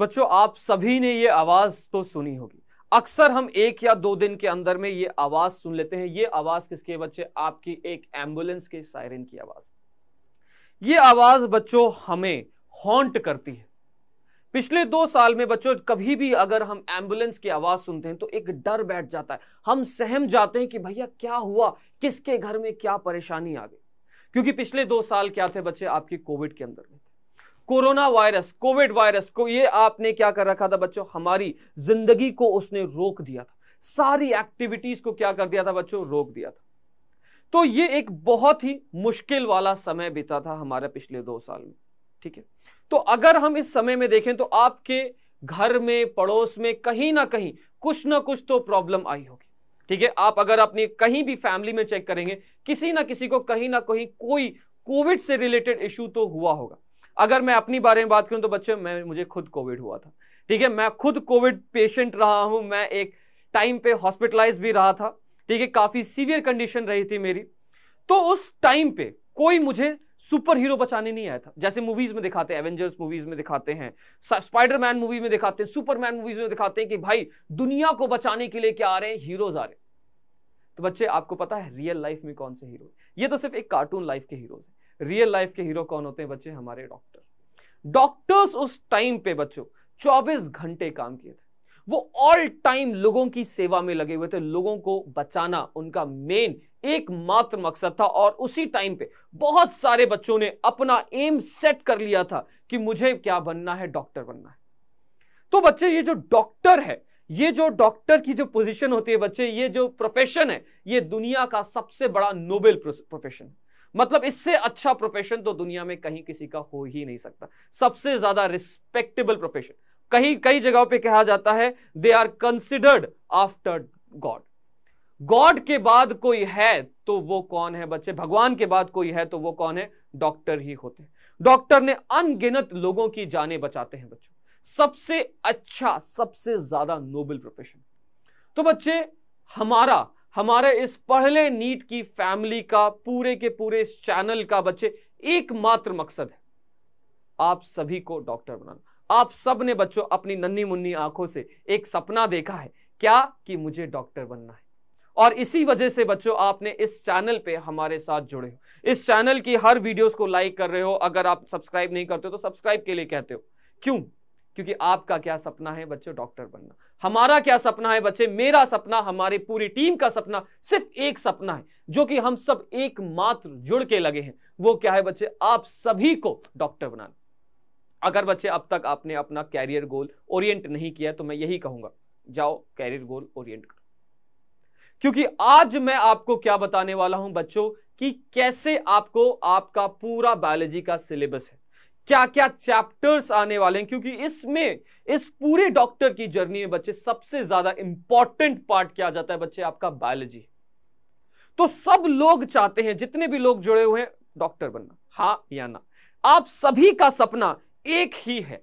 बच्चों आप सभी ने ये आवाज तो सुनी होगी अक्सर हम एक या दो दिन के अंदर में ये आवाज सुन लेते हैं ये आवाज किसके बच्चे आपकी एक एम्बुलेंस के सायरन की आवाज ये आवाज बच्चों हमें हॉन्ट करती है पिछले दो साल में बच्चों कभी भी अगर हम एम्बुलेंस की आवाज सुनते हैं तो एक डर बैठ जाता है हम सहम जाते हैं कि भैया क्या हुआ किसके घर में क्या परेशानी आ गई क्योंकि पिछले दो साल क्या थे बच्चे आपके कोविड के अंदर में कोरोना वायरस कोविड वायरस को ये आपने क्या कर रखा था बच्चों हमारी जिंदगी को उसने रोक दिया था सारी एक्टिविटीज को क्या कर दिया था बच्चों रोक दिया था तो ये एक बहुत ही मुश्किल वाला समय बीता था हमारे पिछले दो साल में ठीक है तो अगर हम इस समय में देखें तो आपके घर में पड़ोस में कहीं ना कहीं कुछ ना कुछ तो प्रॉब्लम आई होगी ठीक है आप अगर अपनी कहीं भी फैमिली में चेक करेंगे किसी ना किसी को कहीं ना कहीं कोई कोविड से रिलेटेड इशू तो हुआ होगा अगर मैं अपनी बारे में बात करूं तो बच्चे मैं मुझे खुद कोविड हुआ था ठीक है मैं खुद कोविड पेशेंट रहा हूं मैं एक टाइम पे हॉस्पिटलाइज भी रहा था ठीक है काफ़ी सीवियर कंडीशन रही थी मेरी तो उस टाइम पे कोई मुझे सुपर हीरो बचाने नहीं आया था जैसे मूवीज में दिखाते हैं एवेंजर्स मूवीज में दिखाते हैं स्पाइडरमैन मूवी में दिखाते हैं सुपरमैन मूवीज में दिखाते हैं कि भाई दुनिया को बचाने के लिए क्या आ रहे हैं हीरोज आ रहे हैं तो बच्चे आपको पता है रियल लाइफ में कौन से हीरो ये तो सिर्फ एक कार्टून लाइफ के हीरोज हैं रियल लाइफ के हीरो कौन होते हैं बच्चे हमारे डॉक्टर डॉक्टर्स उस टाइम पे बच्चों 24 घंटे काम किए थे वो ऑल टाइम लोगों की सेवा में लगे हुए थे लोगों को बचाना उनका मेन एकमात्र मकसद था और उसी टाइम पे बहुत सारे बच्चों ने अपना एम सेट कर लिया था कि मुझे क्या बनना है डॉक्टर बनना है तो बच्चे ये जो डॉक्टर है ये जो डॉक्टर की जो पोजीशन होती है बच्चे ये जो प्रोफेशन है ये दुनिया का सबसे बड़ा नोबेल प्रोफेशन मतलब इससे अच्छा प्रोफेशन तो दुनिया में कहीं किसी का हो ही नहीं सकता सबसे ज्यादा रिस्पेक्टेबल प्रोफेशन कहीं कई जगहों पे कहा जाता है they are considered after god god के बाद कोई है तो वो कौन है बच्चे भगवान के बाद कोई है तो वो कौन है डॉक्टर ही होते हैं डॉक्टर ने अनगिनत लोगों की जाने बचाते हैं बच्चों सबसे अच्छा सबसे ज्यादा नोबल प्रोफेशन तो बच्चे हमारा हमारे इस पढ़ले नीट की फैमिली का पूरे के पूरे इस चैनल का बच्चे एकमात्र मकसद है आप सभी को डॉक्टर बनाना आप सब ने बच्चों अपनी नन्ही मुन्नी आंखों से एक सपना देखा है क्या कि मुझे डॉक्टर बनना है और इसी वजह से बच्चों आपने इस चैनल पे हमारे साथ जुड़े हो इस चैनल की हर वीडियोस को लाइक कर रहे हो अगर आप सब्सक्राइब नहीं करते हो तो सब्सक्राइब के लिए कहते हो क्यों क्योंकि आपका क्या सपना है बच्चों डॉक्टर बनना हमारा क्या सपना है बच्चे मेरा सपना हमारे पूरी टीम का सपना सिर्फ एक सपना है जो कि हम सब एकमात्र जुड़ के लगे हैं वो क्या है बच्चे आप सभी को डॉक्टर बनाना अगर बच्चे अब तक आपने अपना कैरियर गोल ओरिएंट नहीं किया तो मैं यही कहूंगा जाओ कैरियर गोल ओरिएंट करो क्योंकि आज मैं आपको क्या बताने वाला हूं बच्चों कि कैसे आपको आपका पूरा बायोलॉजी का सिलेबस है क्या क्या चैप्टर्स आने वाले हैं क्योंकि इसमें इस पूरे डॉक्टर की जर्नी में बच्चे सबसे ज्यादा इंपॉर्टेंट पार्ट क्या जाता है बच्चे आपका बायोलॉजी तो सब लोग चाहते हैं जितने भी लोग जुड़े हुए हैं डॉक्टर बनना हा या ना आप सभी का सपना एक ही है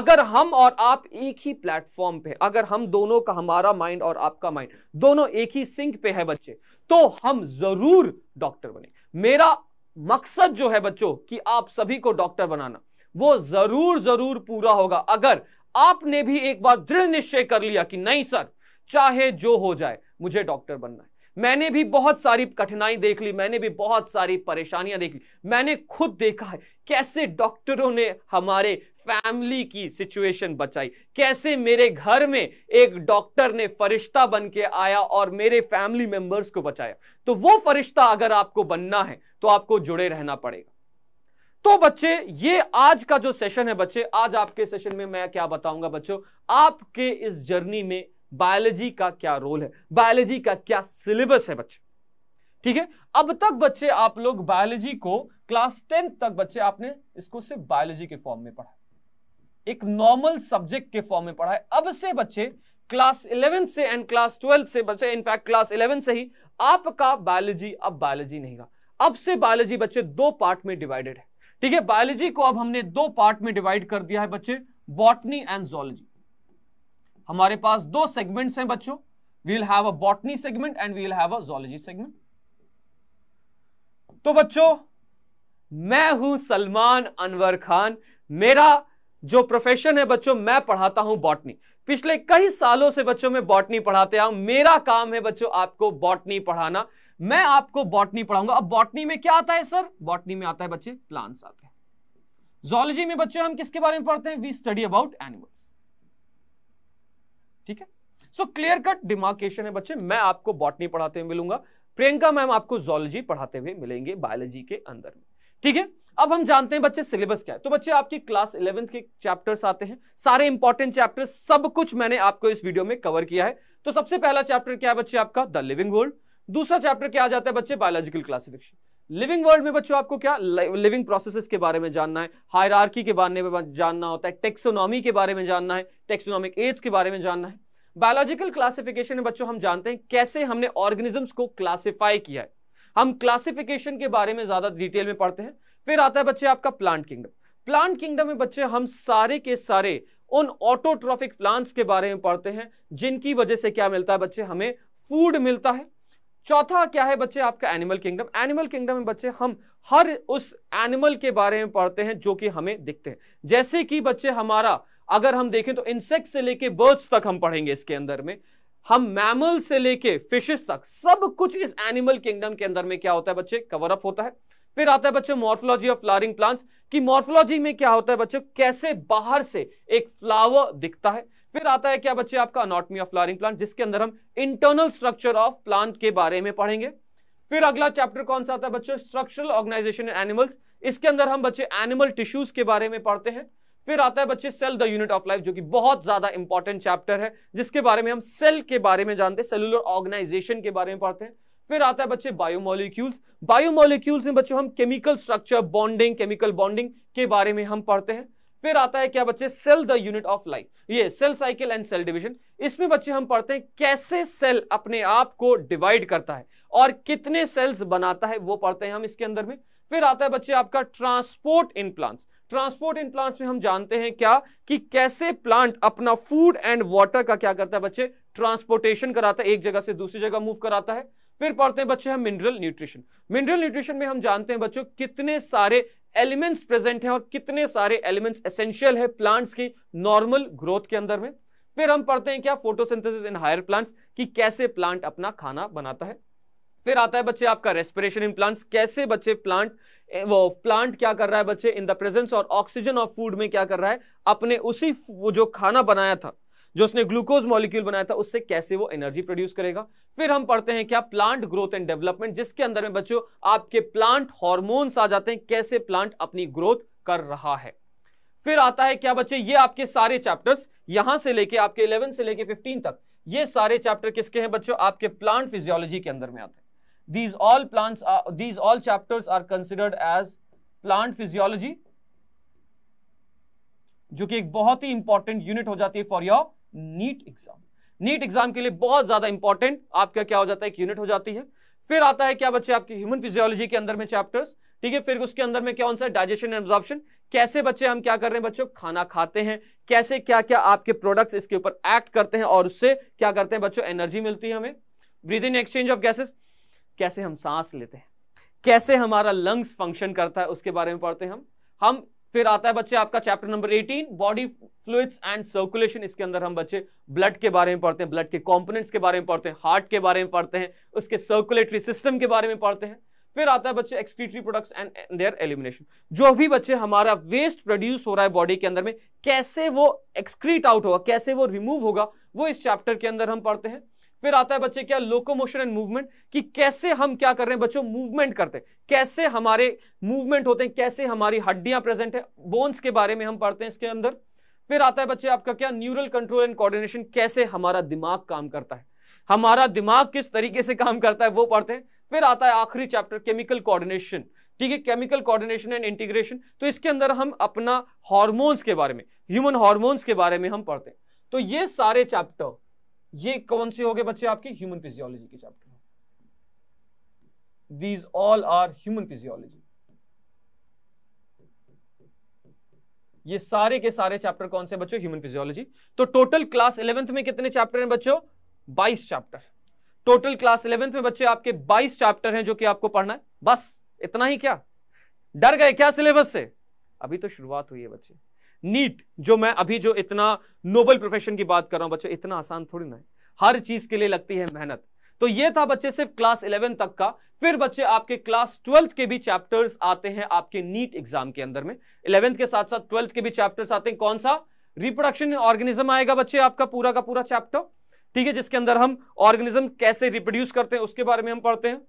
अगर हम और आप एक ही प्लेटफॉर्म पे अगर हम दोनों का हमारा माइंड और आपका माइंड दोनों एक ही सिंक पे है बच्चे तो हम जरूर डॉक्टर बने मेरा मकसद जो है बच्चों कि आप सभी को डॉक्टर बनाना वो जरूर जरूर पूरा होगा अगर आपने भी एक बार दृढ़ निश्चय कर लिया कि नहीं सर चाहे जो हो जाए मुझे डॉक्टर बनना है मैंने भी बहुत सारी कठिनाई देख ली मैंने भी बहुत सारी परेशानियां देख ली मैंने खुद देखा है कैसे डॉक्टरों ने हमारे फैमिली की सिचुएशन बचाई कैसे मेरे घर में एक डॉक्टर ने फरिश्ता बन के आया और मेरे फैमिली मेंबर्स को बचाया तो वो फरिश्ता अगर आपको बनना है तो आपको जुड़े रहना पड़ेगा तो बच्चे ये आज का जो सेशन है बच्चे आज आपके सेशन में मैं क्या बताऊंगा बच्चों आपके इस जर्नी में बायोलॉजी का क्या रोल है बायोलॉजी का क्या सिलेबस है बच्चे ठीक है अब तक बच्चे आप लोग बायोलॉजी को क्लास टेंथ तक बच्चे आपने इसको सिर्फ बायोलॉजी के फॉर्म में पढ़ा एक नॉर्मल सब्जेक्ट के फॉर्म में पढ़ा है अब से बच्चे क्लास इलेवेंथ से एंड क्लास ट्वेल्थ से बच्चे इनफैक्ट क्लास इलेवेंथ से ही आपका बायोलॉजी अब बायोलॉजी नहीं का अब से बायोलॉजी बच्चे दो पार्ट में डिवाइडेड है ठीक है बायोलॉजी को अब हमने दो पार्ट में डिवाइड कर दिया है बच्चे बॉटनी एंड जोलॉजी हमारे पास दो सेगमेंट्स हैं बच्चों we'll have a botany segment and we'll have a zoology segment तो बच्चों मैं हूं सलमान अनवर खान मेरा जो प्रोफेशन है बच्चों मैं पढ़ाता हूं बॉटनी पिछले कई सालों से बच्चों में बॉटनी पढ़ाते आऊ मेरा काम है बच्चों आपको बॉटनी पढ़ाना मैं आपको बॉटनी पढ़ाऊंगा अब बॉटनी में क्या आता है सर बॉटनी में आता है बच्चे प्लांट्स आते हैं जोलॉजी में बच्चों हम किसके बारे में पढ़ते हैं वी स्टडी अबाउट एनिमल्स ठीक है सो क्लियर कट डिमार्केशन है बच्चे मैं आपको बॉटनी पढ़ाते हुए मिलूंगा प्रियंका मैम आपको जोलॉजी पढ़ाते हुए मिलेंगे बायोलॉजी के अंदर में ठीक है अब हम जानते हैं बच्चे सिलेबस क्या है तो बच्चे आपकी क्लास इलेवेंथ के चैप्टर्स आते हैं सारे इंपॉर्टेंट चैप्टर्स सब कुछ मैंने आपको इस वीडियो में कवर किया है तो सबसे पहला चैप्टर क्या है बच्चे आपका द लिविंग वर्ल्ड दूसरा चैप्टर क्या आ जाता है बच्चे बायोलॉजिकल क्लासिफिकेशन लिविंग वर्ल्ड में बच्चों आपको क्या लिविंग प्रोसेसेस के बारे में जानना है हायरार्की के बारे में जानना होता है टेक्सोनॉमी के बारे में जानना है टेक्सोनॉमिक एड्स के बारे में जानना है बायोलॉजिकल क्लासिफिकेशन में बच्चों हम जानते हैं कैसे हमने ऑर्गेनिजम्स को क्लासिफाई किया है हम क्लासिफिकेशन के बारे में ज्यादा डिटेल में पढ़ते हैं फिर आता है बच्चे आपका प्लांट किंगडम प्लांट किंगडम में बच्चे हम सारे के सारे उन ऑटोट्रॉफिक प्लांट्स के बारे में पढ़ते हैं जिनकी वजह से क्या मिलता है बच्चे हमें फूड मिलता है चौथा क्या है बच्चे आपका एनिमल किंगडम एनिमल किंगडम में बच्चे हम हर उस एनिमल के बारे में पढ़ते हैं जो कि हमें दिखते हैं जैसे कि बच्चे हमारा अगर हम देखें तो इंसेक्ट से लेके बर्ड्स तक हम पढ़ेंगे इसके अंदर में हम मैमल से लेके फिशेस तक सब कुछ इस एनिमल किंगडम के अंदर में क्या होता है बच्चे कवरअप होता है फिर आता है बच्चों मॉर्फोलॉजी ऑफ फ्लावरिंग प्लांट्स कि मॉर्फोलॉजी में क्या होता है बच्चों कैसे बाहर से एक फ्लावर दिखता है फिर आता है क्या बच्चे आपका अनोटमी ऑफ फ्लावरिंग प्लांट जिसके अंदर हम इंटरनल स्ट्रक्चर ऑफ प्लांट के बारे में पढ़ेंगे फिर अगला चैप्टर कौन सा आता है बच्चों स्ट्रक्चरल ऑर्गेनाइजेशन इन एनिमल्स इसके अंदर हम बच्चे एनिमल टिश्यूज के बारे में पढ़ते हैं फिर आता है बच्चे cell the unit of life जो कि बहुत ज्यादा इंपॉर्टेंट चैप्टर है जिसके बारे में हम सेल के बारे में जानते हैं सेलुलर ऑर्गेनाइजेशन के बारे में पढ़ते हैं फिर आता है बच्चे बायोमोलिक्यूल्स बायोमोलिक्यूल्स में बच्चों हम chemical structure bonding chemical bonding के बारे में हम पढ़ते हैं फिर आता है क्या बच्चे cell the unit of life ये cell cycle and cell division इसमें बच्चे हम पढ़ते हैं कैसे सेल अपने आप को डिवाइड करता है और कितने सेल्स बनाता है वो पढ़ते हैं हम इसके अंदर में फिर आता है बच्चे आपका transport in plants transport in plants में हम जानते हैं क्या कि कैसे प्लांट अपना फूड एंड वाटर का क्या करता है बच्चे ट्रांसपोर्टेशन कराता है एक जगह से दूसरी जगह मूव कराता है फिर पढ़ते हैं बच्चे हम मिनरल न्यूट्रिशन मिनरल न्यूट्रिशन में हम जानते हैं बच्चों कितने सारे एलिमेंट्स प्रेजेंट हैं और कितने सारे एलिमेंट्स एसेंशियल है प्लांट्स की नॉर्मल ग्रोथ के अंदर में फिर हम पढ़ते हैं क्या फोटोसिंथेसिस इन हायर प्लांट्स की कैसे प्लांट अपना खाना बनाता है फिर आता है बच्चे आपका रेस्पिरेशन इन प्लांट्स कैसे बच्चे प्लांट वो प्लांट क्या कर रहा है बच्चे इन द प्रेजेंस और ऑक्सीजन ऑफ फूड में क्या कर रहा है अपने उसी वो जो खाना बनाया था जो उसने ग्लूकोज मॉलिक्यूल बनाया था उससे कैसे वो एनर्जी प्रोड्यूस करेगा फिर हम पढ़ते हैं क्या प्लांट ग्रोथ एंड डेवलपमेंट जिसके अंदर में बच्चों आपके प्लांट हॉर्मोन्स आ जाते हैं कैसे प्लांट अपनी ग्रोथ कर रहा है फिर आता है क्या बच्चे ये आपके सारे चैप्टर्स यहां से लेके आपके इलेवन से लेके फिफ्टीन तक ये सारे चैप्टर किसके हैं बच्चों आपके प्लांट फिजियोलॉजी के अंदर में आते हैं these all plants these all chapters are considered as plant physiology जो कि एक बहुत ही इंपॉर्टेंट यूनिट हो जाती है for your NEET exam NEET exam के लिए बहुत ज्यादा इंपॉर्टेंट आपका क्या हो जाता है एक यूनिट हो जाती है फिर आता है क्या बच्चे आपके ह्यूमन फिजियोलॉजी के अंदर में चैप्टर्स ठीक है फिर उसके अंदर में क्या है डाइजेशन एंड एब्जॉर्प्शन कैसे बच्चे हम क्या कर रहे हैं बच्चों खाना खाते हैं कैसे क्या क्या आपके प्रोडक्ट्स इसके ऊपर एक्ट करते हैं और उससे क्या करते हैं बच्चों एनर्जी मिलती है हमें ब्रीदिंग एक्सचेंज ऑफ गैसेस कैसे हम सांस लेते हैं कैसे हमारा लंग्स फंक्शन करता है उसके बारे में पढ़ते हैं हम हम फिर आता है बच्चे आपका chapter number 18 body fluids and circulation इसके अंदर हम बच्चे ब्लड के बारे में पढ़ते हैं ब्लड के कंपोनेंट्स के बारे में पढ़ते हैं हार्ट के बारे में पढ़ते हैं उसके सर्कुलेटरी सिस्टम के बारे में पढ़ते हैं फिर आता है बच्चे excretory products and their elimination जो भी बच्चे हमारा वेस्ट प्रोड्यूस हो रहा है बॉडी के अंदर में कैसे वो एक्सक्रीट आउट होगा कैसे वो रिमूव होगा वो इस चैप्टर के अंदर हम पढ़ते हैं फिर आता है बच्चे क्या लोकोमोशन एंड मूवमेंट कि कैसे हम क्या कर रहे हैं बच्चों मूवमेंट करते हैं कैसे हमारे मूवमेंट होते हैं कैसे हमारी हड्डियां प्रेजेंट है बोन्स के बारे में हम पढ़ते हैं इसके अंदर फिर आता है बच्चे आपका क्या न्यूरल कंट्रोल एंड कोऑर्डिनेशन कैसे हमारा दिमाग काम करता है हमारा दिमाग किस तरीके से काम करता है वो पढ़ते हैं फिर आता है आखिरी चैप्टर केमिकल कोऑर्डिनेशन ठीक है केमिकल कोऑर्डिनेशन एंड इंटीग्रेशन तो इसके अंदर हम अपना हार्मोन्स के बारे में ह्यूमन हार्मोन्स के बारे में हम पढ़ते हैं तो ये सारे चैप्टर ये कौन से हो गए बच्चे आपके ह्यूमन फिजियोलॉजी के chapter these all are human physiology ये सारे के सारे चैप्टर कौन से बच्चों ह्यूमन फिजियोलॉजी तो टोटल क्लास इलेवेंथ में कितने चैप्टर हैं बच्चों बाईस चैप्टर टोटल क्लास इलेवेंथ में बच्चे आपके बाईस चैप्टर हैं जो कि आपको पढ़ना है बस इतना ही क्या डर गए क्या सिलेबस से अभी तो शुरुआत हुई है बच्चे नीट जो मैं अभी जो इतना नोबल प्रोफेशन की बात कर रहा हूं बच्चों इतना आसान थोड़ी ना है हर चीज के लिए लगती है मेहनत तो ये था बच्चे सिर्फ क्लास इलेवन तक का फिर बच्चे आपके क्लास ट्वेल्थ के भी चैप्टर्स आते हैं आपके नीट एग्जाम के अंदर में इलेवेंथ के साथ साथ ट्वेल्थ के भी चैप्टर्स आते हैं कौन सा रिप्रोडक्शन ऑर्गेनिज्म आएगा बच्चे आपका पूरा का पूरा चैप्टर ठीक है जिसके अंदर हम ऑर्गेनिज्म कैसे रिप्रोड्यूस करते हैं उसके बारे में हम पढ़ते हैं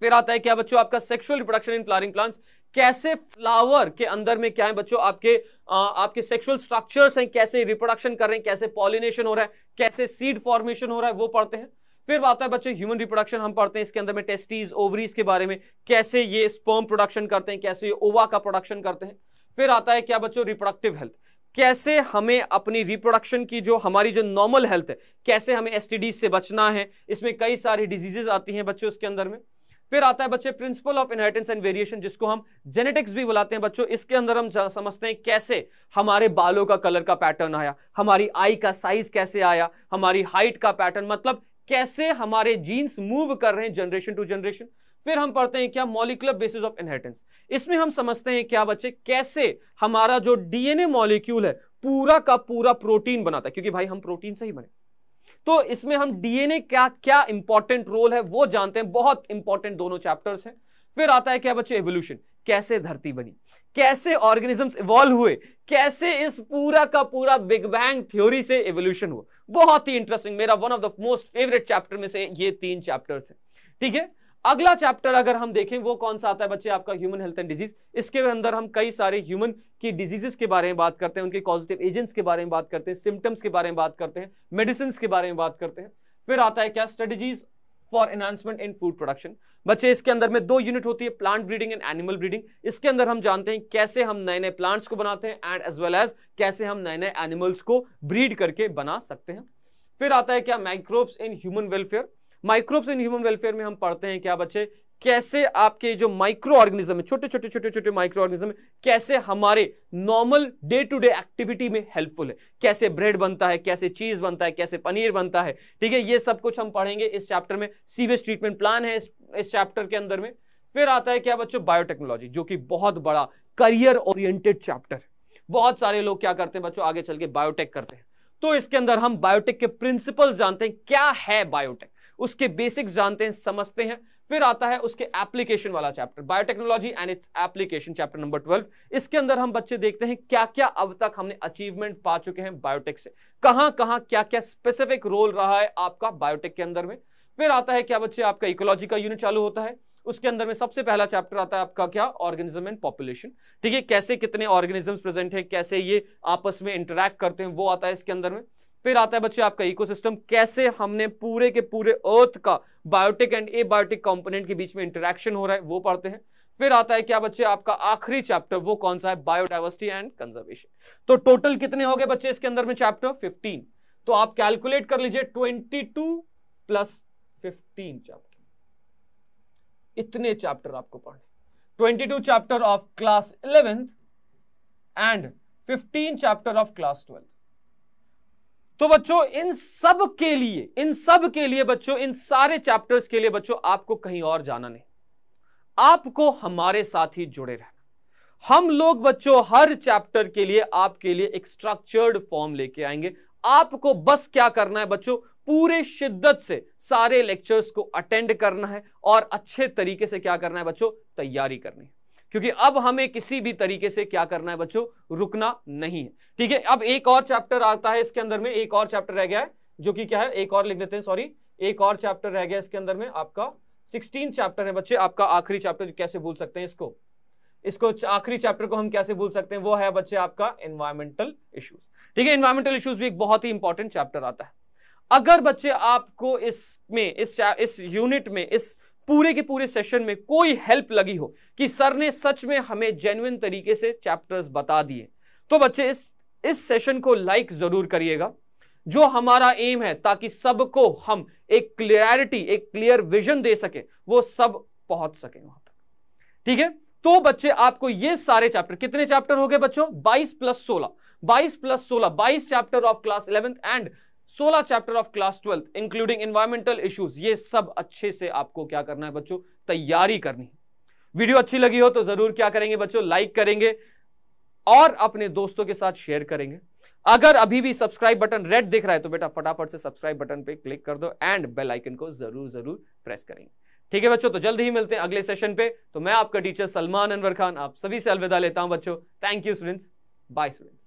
फिर आता है क्या बच्चों आपका sexual reproduction in flowering plants कैसे फ्लावर के अंदर में क्या है बच्चों आपके आ, आपके सेक्सुअल स्ट्रक्चर्स हैं कैसे रिप्रोडक्शन कर रहे हैं कैसे पॉलिनेशन हो रहा है कैसे सीड फॉर्मेशन हो रहा है वो पढ़ते हैं फिर आता है बच्चों ह्यूमन रिप्रोडक्शन हम पढ़ते हैं इसके अंदर में टेस्टीज ओवरीज के बारे में कैसे ये स्पर्म प्रोडक्शन करते हैं कैसे ये ओवा का प्रोडक्शन करते हैं फिर आता है क्या बच्चों रिप्रोडक्टिव हेल्थ कैसे हमें अपनी रिप्रोडक्शन की जो हमारी जो नॉर्मल हेल्थ है कैसे हमें एसटीडी से बचना है इसमें कई सारी डिजीजेज आती हैं बच्चों इसके अंदर में फिर आता है बच्चे principle of inheritance and variation जिसको हम जेनेटिक्स भी बुलाते हैं बच्चों इसके अंदर हम समझते हैं कैसे हमारे बालों का कलर का पैटर्न आया हमारी आई का साइज कैसे आया हमारी हाइट का पैटर्न मतलब कैसे हमारे जीन्स मूव कर रहे हैं जनरेशन टू जनरेशन फिर हम पढ़ते हैं क्या मॉलिकुलर बेसिस ऑफ इनहेरिटेंस इसमें हम समझते हैं क्या बच्चे कैसे हमारा जो डीएनए मॉलिक्यूल है पूरा का पूरा प्रोटीन बनाता है क्योंकि भाई हम प्रोटीन से ही बने तो इसमें हम डीएनए क्या क्या इंपॉर्टेंट रोल है वो जानते हैं बहुत इंपॉर्टेंट दोनों चैप्टर्स हैं फिर आता है क्या बच्चे एवोल्यूशन कैसे धरती बनी कैसे ऑर्गेनिजम्स इवॉल्व हुए कैसे इस पूरा का पूरा बिग बैंग थ्योरी से एवोल्यूशन हुआ बहुत ही इंटरेस्टिंग मेरा one of the most favourite chapter में से ये तीन चैप्टर्स हैं ठीक है अगला चैप्टर अगर हम देखें वो कौन सा आता है बच्चे आपका ह्यूमन हेल्थ एंड डिजीज इसके अंदर हम कई सारे ह्यूमन की डिजीजेस के बारे में बात करते हैं उनके पॉजिटिव एजेंट्स के बारे में बात करते हैं सिम्टम्स के बारे में बात करते हैं मेडिसिन के बारे में बात करते हैं फिर आता है क्या strategies for enhancement in food production बच्चे इसके अंदर में दो यूनिट होती है plant breeding and animal breeding इसके अंदर हम जानते हैं कैसे हम नए नए प्लांट्स को बनाते हैं एंड एज वेल एज कैसे हम नए नए एनिमल्स को ब्रीड करके बना सकते हैं फिर आता है क्या microbes in human welfare microbes in human welfare में हम पढ़ते हैं क्या बच्चे कैसे आपके जो माइक्रो ऑर्गेनिज्म है छोटे छोटे छोटे छोटे माइक्रो ऑर्गेनिज्म कैसे हमारे normal day to day activity में हेल्पफुल है कैसे ब्रेड बनता है कैसे चीज बनता है कैसे पनीर बनता है ठीक है ये सब कुछ हम पढ़ेंगे इस चैप्टर में सीवेज ट्रीटमेंट प्लान है इस, इस चैप्टर के अंदर में फिर आता है क्या बच्चों बायोटेक्नोलॉजी जो कि बहुत बड़ा करियर ओरिएंटेड चैप्टर बहुत सारे लोग क्या करते हैं बच्चों आगे चल के बायोटेक करते हैं तो इसके अंदर हम बायोटेक के प्रिंसिपल्स जानते हैं क्या है बायोटेक उसके बेसिक जानते हैं समझते हैं फिर आता है उसके एप्लीकेशन वाला chapter biotechnology and its application chapter number twelve इसके अंदर हम बच्चे देखते हैं क्या क्या अब तक हमने अचीवमेंट पा चुके हैं बायोटेक से कहां कहां क्या क्या स्पेसिफिक रोल रहा है आपका बायोटेक के अंदर में फिर आता है क्या बच्चे आपका इकोलॉजी का यूनिट चालू होता है उसके अंदर में सबसे पहला चैप्टर आता है आपका क्या ऑर्गेनिज्म एंड पॉपुलेशन ठीक है कैसे कितने ऑर्गेनिजम्स प्रेजेंट है कैसे ये आपस में इंटरेक्ट करते हैं वो आता है इसके अंदर में फिर आता है बच्चे आपका इकोसिस्टम कैसे हमने पूरे के पूरे अर्थ का biotic and abiotic component के बीच में इंटरेक्शन हो रहा है वो पढ़ते हैं फिर आता है क्या बच्चे आपका आखिरी चैप्टर वो कौन सा है बायोडाइवर्सिटी एंड कंजर्वेशन तो टोटल कितने हो गए बच्चे इसके अंदर में चैप्टर फिफ्टीन तो आप कैलकुलेट कर लीजिए 22 प्लस फिफ्टीन चैप्टर इतने चैप्टर आपको पढ़ने 22 chapter of class eleventh and fifteen chapter of class twelfth तो बच्चों इन सब के लिए इन सब के लिए बच्चों इन सारे चैप्टर्स के लिए बच्चों आपको कहीं और जाना नहीं आपको हमारे साथ ही जुड़े रहना हम लोग बच्चों हर चैप्टर के लिए आपके लिए एक स्ट्रक्चर्ड फॉर्म लेके आएंगे आपको बस क्या करना है बच्चों पूरे शिद्दत से सारे लेक्चर्स को अटेंड करना है और अच्छे तरीके से क्या करना है बच्चों तैयारी करनी है क्योंकि अब हमें किसी भी तरीके से क्या करना है बच्चों रुकना नहीं है ठीक है अब एक और चैप्टर आता है इसके अंदर में एक और चैप्टर रह गया है जो कि क्या है एक और लिख देते हैं सॉरी एक और चैप्टर रह गया इसके अंदर में आपका सिक्सटीन चैप्टर है बच्चे आपका आखिरी चैप्टर कैसे भूल सकते हैं इसको इसको आखिरी चैप्टर को हम कैसे भूल सकते हैं वो है बच्चे आपका एनवायरमेंटल इश्यूज ठीक है एनवायरमेंटल इश्यूज भी एक बहुत ही इंपॉर्टेंट चैप्टर आता है अगर बच्चे आपको इसमें इस इस यूनिट में इस पूरे के पूरे सेशन में कोई हेल्प लगी हो कि सर ने सच में हमें जेन्युन तरीके से चैप्टर्स बता दिए तो बच्चे इस इस सेशन को लाइक जरूर करिएगा जो हमारा एम है ताकि सबको हम एक क्लियरिटी एक क्लियर विजन दे सके वो सब पहुंच सके वहां तक ठीक है तो बच्चे आपको ये सारे चैप्टर कितने चैप्टर हो गए बच्चों 22 plus 16 22 plus 16 22 chapter of class eleventh and सोलह chapter of class twelfth including environmental issues ये सब अच्छे से आपको क्या करना है बच्चों तैयारी करनी है वीडियो अच्छी लगी हो तो जरूर क्या करेंगे बच्चों लाइक करेंगे और अपने दोस्तों के साथ शेयर करेंगे अगर अभी भी सब्सक्राइब बटन रेड दिख रहा है तो बेटा फटाफट से सब्सक्राइब बटन पे क्लिक कर दो एंड बेल आइकन को जरूर जरूर प्रेस करेंगे ठीक है बच्चों तो जल्द ही मिलते हैं अगले सेशन पे तो मैं आपका टीचर सलमान अनवर खान आप सभी से अलविदा लेता हूं बच्चों thank you students bye students